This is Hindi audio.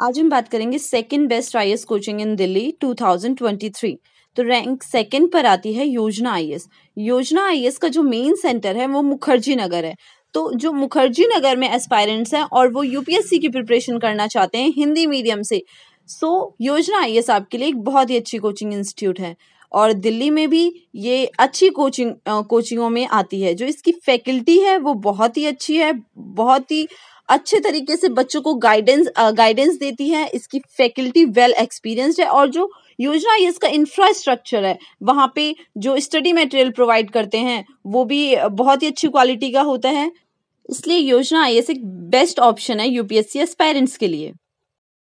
आज हम बात करेंगे second best I coaching in Delhi 2023 तो रैंक सेकंड पर आती है योजना आई योजना आई का जो मेन सेंटर है वो मुखर्जी नगर है तो जो मुखर्जी नगर में एस्पायरेंट्स हैं और वो यूपीएससी की प्रिपरेशन करना चाहते हैं हिंदी मीडियम से सो so, योजना आई आपके लिए एक बहुत ही अच्छी कोचिंग इंस्टीट्यूट है और दिल्ली में भी ये अच्छी कोचिंग कोचिंगों में आती है जो इसकी फैकल्टी है वो बहुत ही अच्छी है बहुत ही अच्छे तरीके से बच्चों को गाइडेंस गाइडेंस देती है इसकी फैकल्टी वेल एक्सपीरियंस्ड है और जो योजना ये इसका इंफ्रास्ट्रक्चर है वहाँ पे जो स्टडी मटेरियल प्रोवाइड करते हैं वो भी बहुत ही अच्छी क्वालिटी का होता है इसलिए योजना आई एक बेस्ट ऑप्शन है यूपीएससी एस्पायरेंट्स के लिए